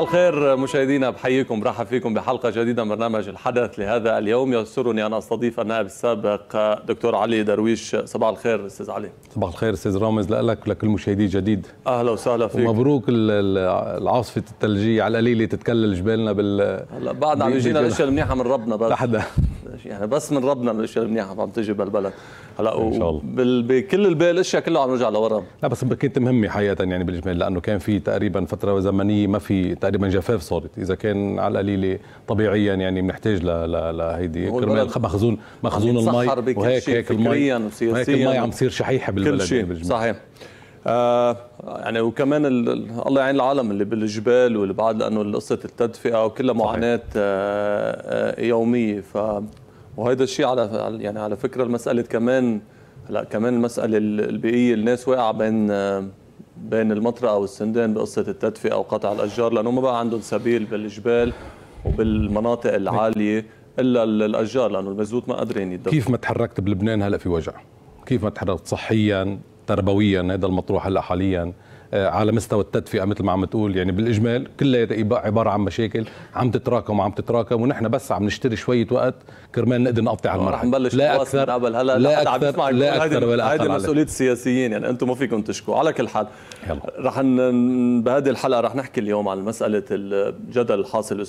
الخير مشاهدينا بحييكم برحب فيكم بحلقه جديده من برنامج الحدث لهذا اليوم يسرني ان استضيف النائب السابق دكتور علي درويش صباح الخير استاذ علي صباح الخير استاذ رامز لك ولكل مشاهدي جديد اهلا وسهلا فيك ومبروك العاصفه الثلجيه على القليله تتكلل جبالنا بال هلا بعد عم يجينا الاشياء المنيحه من ربنا بس يعني بس من ربنا الاشياء المنيحه عم تجي بالبلد هلا ان شاء الله بكل الباقي الاشياء كله عم نرجع لورا لا بس كانت مهمه حقيقه يعني بالاجمال لانه كان في تقريبا فتره زمنيه ما في تقريبا جفاف صارت اذا كان على القليله طبيعيا يعني بنحتاج لهيدي كرمال مخزون مخزون المي وهيك هيك المي وهيك المي عم تصير شحيحه بالبلد كل شيء يعني صحيح آه يعني وكمان الله يعين العالم اللي بالجبال واللي بعد لانه قصه التدفئه وكلها معاناه آه آه يوميه ف وهذا الشيء على يعني على فكره المساله كمان هلا كمان المساله البيئيه الناس واقعه بين آه، بين المطرقه والسندان بقصه التدفئه وقطع الاشجار لانه ما بقى عندهم سبيل بالجبال وبالمناطق العاليه الا الاشجار لانه المزود ما قادرين يدفع كيف ما تحركت بلبنان هلا في وجع كيف ما تحركت صحيا تربويا هذا المطروح هلا حاليا آه، على مستوى التدفئه مثل ما عم تقول يعني بالاجمال كلها عباره عن مشاكل عم تتراكم وعم تتراكم ونحن بس عم نشتري شويه وقت كرمال نقدر نقضي على المرحله نبلش لا اكثر قبل هلا لا اكثر لا اكثر ولا اقل مسؤوليه السياسيين يعني انتم ما فيكم تشكوا على كل حال رح بهذه الحلقه رح نحكي اليوم عن مساله الجدل الحاصل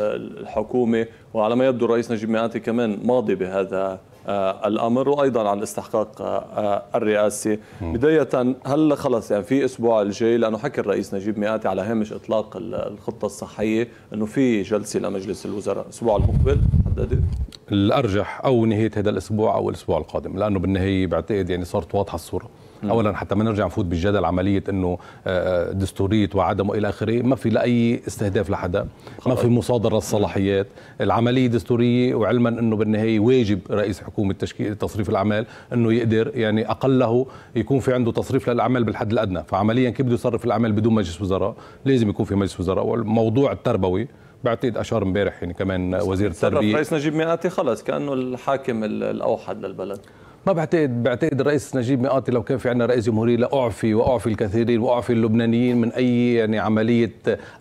الحكومه وعلى ما يبدو الرئيس نجيب مياتي كمان ماضي بهذا آه، الامر وايضا عن استحقاق آه، آه، الرئاسي بدايه هل خلص يعني في اسبوع الجاي لانه حكى الرئيس نجيب مئاتي على هامش اطلاق الخطه الصحيه انه في جلسه لمجلس الوزراء الاسبوع المقبل حددت الارجح او نهايه هذا الاسبوع او الاسبوع القادم لانه بالنهايه بعتقد يعني صارت واضحه الصوره اولا حتى ما نرجع نفوت بالجدل عمليه انه آه، آه، دستوريه وعدم والى اخره ما في لاي استهداف لحدا ما في مصادره الصلاحيات العمليه دستوريه وعلما انه بالنهايه واجب رئيس حكومه تشكيل تصريف الاعمال انه يقدر يعني اقله يكون في عنده تصريف للاعمال بالحد الادنى فعمليا كيف بده يصرف الاعمال بدون مجلس وزراء لازم يكون في مجلس وزراء والموضوع التربوي بعتقد اشار امبارح يعني كمان وزير التربيه رئيس نجيب مئاتي خلص كانه الحاكم الاوحد للبلد ما بعتقد بعتقد الرئيس نجيب مئاتي لو كان في عندنا رئيس جمهورية لاعفي واعفي الكثيرين واعفي اللبنانيين من اي يعني عمليه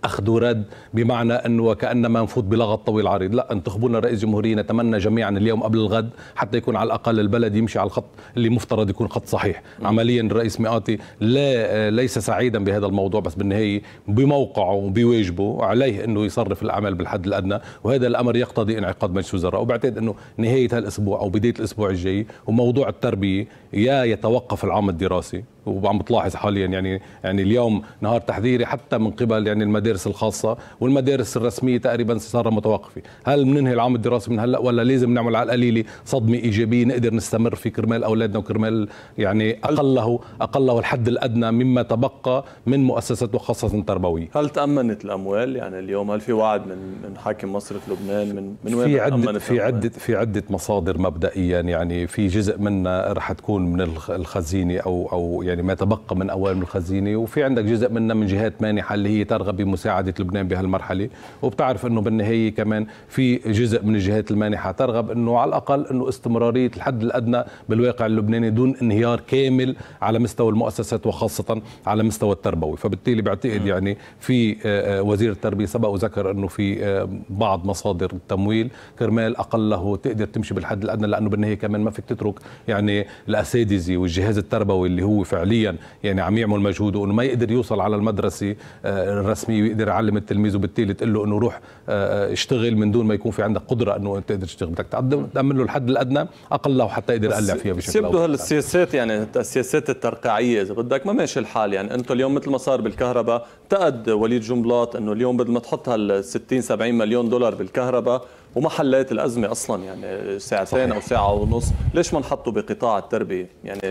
اخذ ورد بمعنى انه وكانما نفوت بلغط طويل عريض، لا انتخبوا لنا رئيس جمهورية نتمنى جميعا اليوم قبل الغد حتى يكون على الاقل البلد يمشي على الخط اللي مفترض يكون خط صحيح، عمليا الرئيس مئاتي لا ليس سعيدا بهذا الموضوع بس بالنهايه بموقعه وبواجبه عليه انه يصرف الاعمال بالحد الادنى وهذا الامر يقتضي انعقاد مجلس وزراء وبعتقد انه نهايه هالاسبوع او بدايه الاسبوع الجاي وموضوع موضوع التربيه يا يتوقف العام الدراسي وعم بتلاحظ حاليا يعني يعني اليوم نهار تحذيري حتى من قبل يعني المدارس الخاصه والمدارس الرسميه تقريبا صار متوقفه هل بننهي العام الدراسي من هلا ولا لازم نعمل على القليله صدمه ايجابيه نقدر نستمر في كرمال اولادنا وكرمال يعني اقله اقله الحد الادنى مما تبقى من مؤسسات وخاصه تربويه هل تامنت الاموال يعني اليوم هل في وعد من من حاكم مصرف لبنان من من وين في عدة في عدة في عدة مصادر مبدئيا يعني في جزء منها رح تكون من الخزينة أو أو يعني يعني ما تبقى من اوامر الخزينه وفي عندك جزء منها من جهات مانحه اللي هي ترغب بمساعده لبنان بهالمرحله وبتعرف انه بالنهايه كمان في جزء من الجهات المانحه ترغب انه على الاقل انه استمراريه الحد الادنى بالواقع اللبناني دون انهيار كامل على مستوى المؤسسات وخاصه على مستوى التربوي فبالتالي بعتقد يعني في آه، آه، وزير التربيه سبق وذكر انه في آه، بعض مصادر التمويل كرمال اقله تقدر تمشي بالحد الادنى لانه بالنهايه كمان ما فيك تترك يعني الاساتذه والجهاز التربوي اللي هو فعلا فعليا يعني عم يعمل مجهود وانه ما يقدر يوصل على المدرسه آه، الرسميه ويقدر يعلم التلميذ وبالتالي تقول له انه روح آه، آه، اشتغل من دون ما يكون في عندك قدره انه انت تقدر تشتغل بدك تامن له الحد الادنى اقله حتى يقدر يقلع فيها بشكل يبدو هالسياسات يعني السياسات الترقيعيه اذا بدك ما ماشي الحال يعني انتم اليوم مثل ما صار بالكهرباء انتقد وليد جنبلاط انه اليوم بدل ما تحط هال 60 70 مليون دولار بالكهرباء وما حليت الازمه اصلا يعني ساعتين صحيح. او ساعه ونص ليش ما نحطه بقطاع التربيه يعني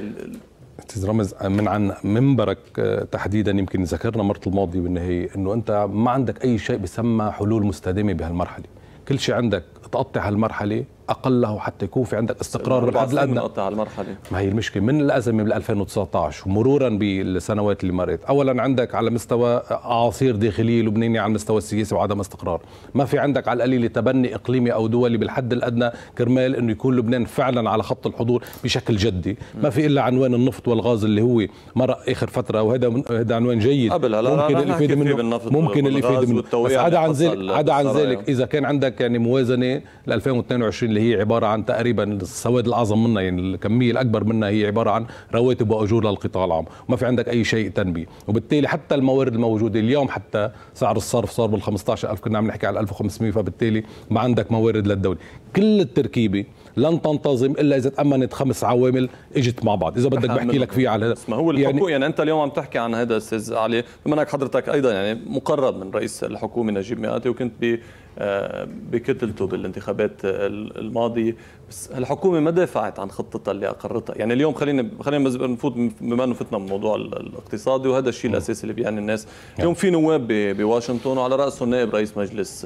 استاذ رامز من عن منبرك آه، تحديدا يمكن ذكرنا مره الماضي وان هي انه انت ما عندك اي شيء بيسمى حلول مستدامه بهالمرحله كل شيء عندك تقطع هالمرحله اقله حتى يكون في عندك استقرار بالحد الادنى على المرحله ما هي المشكله من الازمه بال 2019 ومرورا بالسنوات اللي مرت اولا عندك على مستوى اعاصير داخليه لبنانيه على المستوى السياسي وعدم استقرار ما في عندك على القليله تبني اقليمي او دولي بالحد الادنى كرمال انه يكون لبنان فعلا على خط الحضور بشكل جدي ما في الا عنوان النفط والغاز اللي هو مرق اخر فتره وهذا هذا عنوان جيد قبل ممكن الافاده منه ممكن الافاده منه بس عدا عن ذلك عدا عن ذلك يعني. اذا كان عندك يعني موازنه ل 2022 اللي هي عباره عن تقريبا السواد الاعظم منها يعني الكميه الاكبر منها هي عباره عن رواتب واجور للقطاع العام ما في عندك اي شيء تنميه وبالتالي حتى الموارد الموجوده اليوم حتى سعر الصرف صار بال 15000 كنا عم نحكي على 1500 فبالتالي ما عندك موارد للدوله كل التركيبه لن تنتظم الا اذا تامنت خمس عوامل اجت مع بعض اذا بدك بحكي لك فيها على هذا ما هو يعني الحكومه يعني, يعني انت اليوم عم تحكي عن هذا استاذ علي بما انك حضرتك ايضا يعني مقرب من رئيس الحكومه نجيب مئاتي وكنت ب آه، بكتلته بالانتخابات آه، الماضيه بس الحكومه ما دافعت عن خطتها اللي اقرتها يعني اليوم خلينا خلينا نفوت بما انه فتنا بموضوع الاقتصادي وهذا الشيء الاساسي اللي بيعني الناس نعم. اليوم في نواب بواشنطن وعلى راسهم نائب رئيس مجلس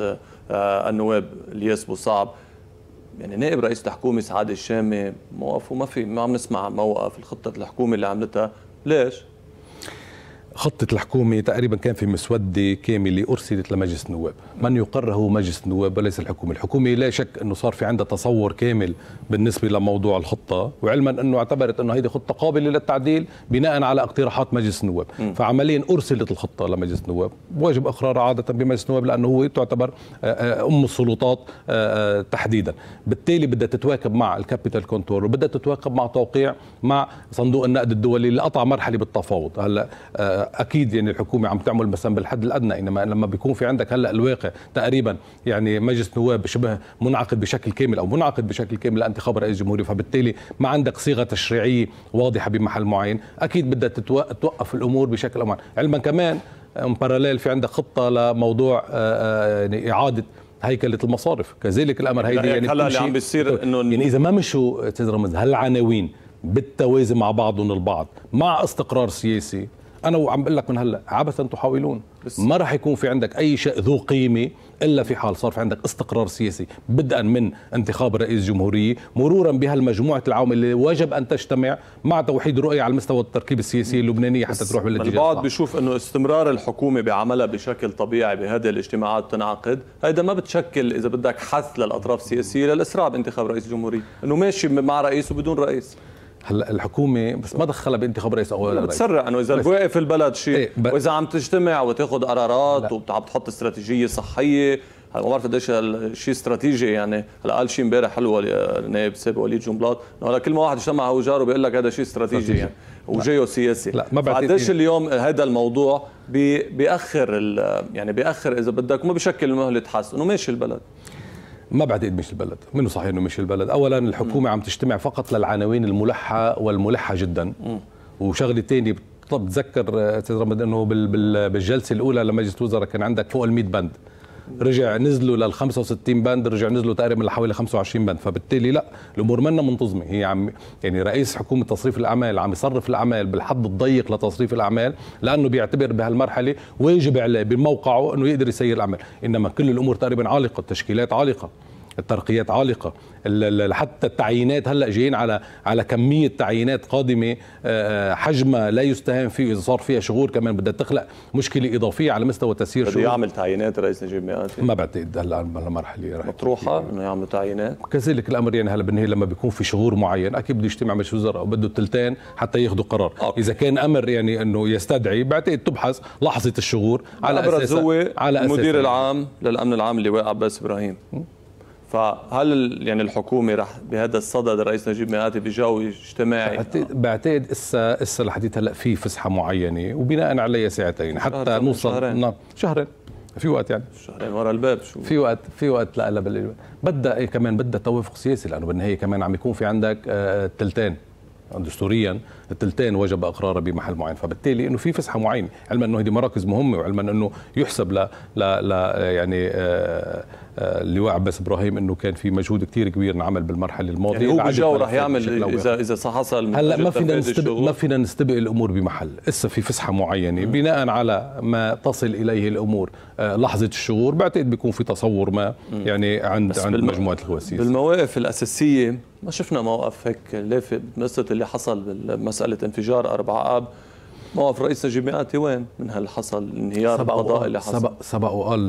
آه، النواب الياس بوصعب يعني نائب رئيس الحكومه سعاد الشامي موقفه ما في ما عم نسمع موقف الخطه الحكومه اللي عملتها ليش خطة الحكومة تقريبا كان في مسودة كاملة أرسلت لمجلس النواب من يقر هو مجلس النواب وليس الحكومة الحكومة لا شك أنه صار في عندها تصور كامل بالنسبة لموضوع الخطة وعلما أنه اعتبرت أنه هذه خطة قابلة للتعديل بناء على اقتراحات مجلس النواب م. فعمليا أرسلت الخطة لمجلس النواب واجب إقرارها عادة بمجلس النواب لأنه هو تعتبر آه، آه، أم السلطات آه، تحديدا بالتالي بدها تتواكب مع الكابيتال كونتور وبدها تتواكب مع توقيع مع صندوق النقد الدولي اللي قطع مرحلة بالتفاوض هلا اكيد يعني الحكومه عم تعمل مثلا بالحد الادنى انما لما بيكون في عندك هلا الواقع تقريبا يعني مجلس نواب شبه منعقد بشكل كامل او منعقد بشكل كامل لانت خبر رئيس الجمهوريه فبالتالي ما عندك صيغه تشريعيه واضحه بمحل معين اكيد بدها تتوقف الامور بشكل امان علما كمان مباراليل في عندك خطه لموضوع آه، آه، يعني اعاده هيكله المصارف كذلك الامر هيدي يعني هلا اللي عم بيصير انه يعني اذا ما مشوا استاذ رمز هالعناوين بالتوازي مع بعضهم البعض مع استقرار سياسي انا وعم بقول لك من هلا عبثا تحاولون ما راح يكون في عندك اي شيء ذو قيمه الا في حال صار في عندك استقرار سياسي بدءا من انتخاب رئيس جمهوريه مرورا بهالمجموعه العوامل اللي وجب ان تجتمع مع توحيد رؤيه على المستوى التركيب السياسي اللبناني حتى تروح بالاتجاه البعض بيشوف انه استمرار الحكومه بعملها بشكل طبيعي بهذه الاجتماعات تنعقد هيدا ما بتشكل اذا بدك حث للاطراف السياسيه للاسراع بانتخاب رئيس جمهوريه انه ماشي مع رئيس وبدون رئيس هلا الحكومه بس ما دخلها بانتخاب رئيس او لا بتسرع انه اذا بوقف البلد شيء إيه ب... واذا عم تجتمع وتاخذ قرارات وعم تحط استراتيجيه صحيه هلا ما بعرف قديش شيء استراتيجي يعني هلا قال شيء امبارح حلوه النائب السابق وليد جنبلاط انه هلا كل ما واحد اجتمع هو جاره بيقول لك هذا شيء استراتيجي يعني وجيو سياسي لا ما بعتقد قديش اليوم هذا الموضوع بي... بياخر ال... يعني بياخر اذا بدك وما بشكل مهله حس انه ماشي البلد ما بعتقد مش البلد منه صحيح انه مش البلد اولا الحكومه م. عم تجتمع فقط للعناوين الملحه والملحه جدا وشغله ثانيه بتذكر استاذ آه، رمضان انه بالجلسه الاولى لمجلس الوزراء كان عندك فوق ال 100 بند رجع نزلوا لل 65 بند رجع نزلوا تقريبا لحوالي 25 بند فبالتالي لا الامور منا منتظمه هي عم يعني رئيس حكومه تصريف الاعمال عم يصرف الاعمال بالحد الضيق لتصريف الاعمال لانه بيعتبر بهالمرحله واجب عليه بموقعه انه يقدر يسير الاعمال انما كل الامور تقريبا عالقه التشكيلات عالقه الترقيات عالقه حتى التعيينات هلا جايين على على كميه تعيينات قادمه آه، آه، حجمها لا يستهان فيه اذا صار فيها شغور كمان بدها تخلق مشكله اضافيه على مستوى تسيير بده يعمل تعيينات رئيس نجيب مئاتي ما بعتقد هلا المرحله مطروحه انه يعملوا تعيينات كذلك الامر يعني هلا بالنهايه لما بيكون في شغور معين اكيد بده يجتمع مجلس وزراء وبده الثلثين حتى ياخذوا قرار أوكي. اذا كان امر يعني انه يستدعي بعتقد تبحث لحظه الشغور على اساس هو على المدير العام للامن العام اللواء عباس ابراهيم فهل يعني الحكومه رح بهذا الصدد الرئيس نجيب ميقاتي بجو اجتماعي بعتقد اسا اسا لحديت هلا في فسحه معينه وبناء عليها ساعتين حتى نوصل شهرين نعم. شهرين في وقت يعني شهرين ورا الباب شو في وقت في وقت لا لا بل... بدها إيه كمان بدها توافق سياسي لانه بالنهايه كمان عم يكون في عندك آه تلتين دستوريا الثلثين وجب اقراره بمحل معين فبالتالي انه في فسحه معينه علما انه هذه مراكز مهمه وعلما انه يحسب ل, ل... ل... يعني آه، آه، اللواء عباس ابراهيم انه كان في مجهود كثير كبير انعمل بالمرحله الماضيه يعني هو بالجو رح يعمل اذا اذا حصل هلا ما فينا نستبق ما فينا نستبق الامور بمحل اسا في فسحه معينه بناء على ما تصل اليه الامور آه، لحظه الشغور بعتقد بيكون في تصور ما يعني عند عند بالم... مجموعه الخواسيس بالمواقف الاساسيه ما شفنا موقف هيك لافت مثل اللي حصل بالمساء مساله انفجار 4 اب موقف رئيس تجميعاتي وين من هل حصل انهيار القضاء اللي حصل سبق, سبق وقال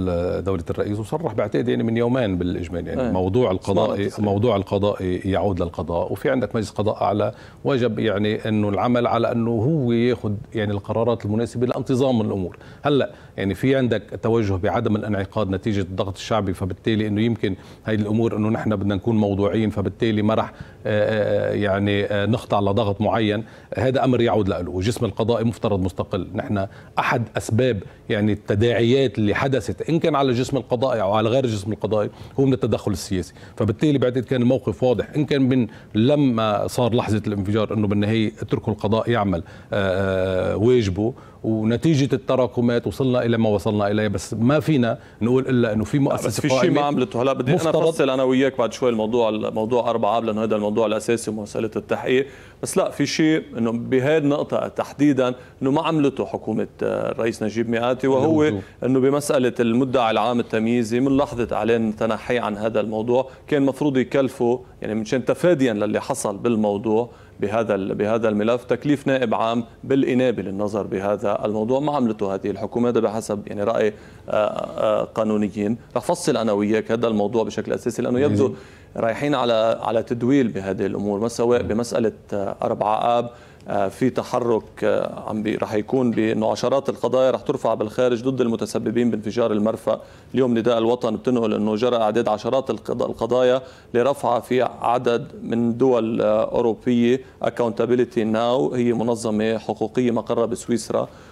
دوله الرئيس وصرح بعتقد يعني من يومين بالاجمال يعني ايه. موضوع القضاء موضوع القضاء يعود للقضاء وفي عندك مجلس قضاء اعلى وجب يعني انه العمل على انه هو ياخذ يعني القرارات المناسبه لانتظام الامور هلا يعني في عندك توجه بعدم الانعقاد نتيجه الضغط الشعبي فبالتالي انه يمكن هاي الامور انه نحن بدنا نكون موضوعيين فبالتالي ما راح آه، آه، يعني آه، نخضع لضغط معين هذا امر يعود له وجسم القضاء المفترض مستقل نحن احد اسباب يعني التداعيات اللي حدثت ان كان على جسم القضائي او على غير جسم القضائي هو من التدخل السياسي فبالتالي بعتقد كان الموقف واضح ان كان من لما آه، صار لحظه الانفجار انه بالنهايه اتركوا القضاء يعمل آه، آه، واجبه ونتيجه التراكمات وصلنا الى ما وصلنا اليه بس ما فينا نقول الا انه في مؤسسه بس في شيء ما عملته هلا بدي انا افصل انا وياك بعد شوي الموضوع موضوع أربعة لانه هذا الموضوع الاساسي ومساله التحقيق بس لا في شيء انه بهذه النقطه تحديدا انه ما عملته حكومه آه، الرئيس نجيب مئاتي وهو انه بمساله المدعي العام التمييزي من لحظه اعلان تنحي عن هذا الموضوع كان المفروض يكلفه يعني من شان تفاديا للي حصل بالموضوع بهذا بهذا الملف تكليف نائب عام بالانابه للنظر بهذا الموضوع ما عملته هذه الحكومه هذا بحسب يعني راي آه، آه، قانونيين رح فصل انا وياك هذا الموضوع بشكل اساسي لانه يبدو رايحين على على تدويل بهذه الامور سواء بمساله آه، أربعة اب آه، في تحرك آه، عم رح يكون بانه عشرات القضايا رح ترفع بالخارج ضد المتسببين بانفجار المرفأ، اليوم نداء الوطن بتنقل انه جرى اعداد عشرات القضايا لرفعها في عدد من دول اوروبيه اكاونتابيلتي ناو هي منظمه حقوقيه مقرها بسويسرا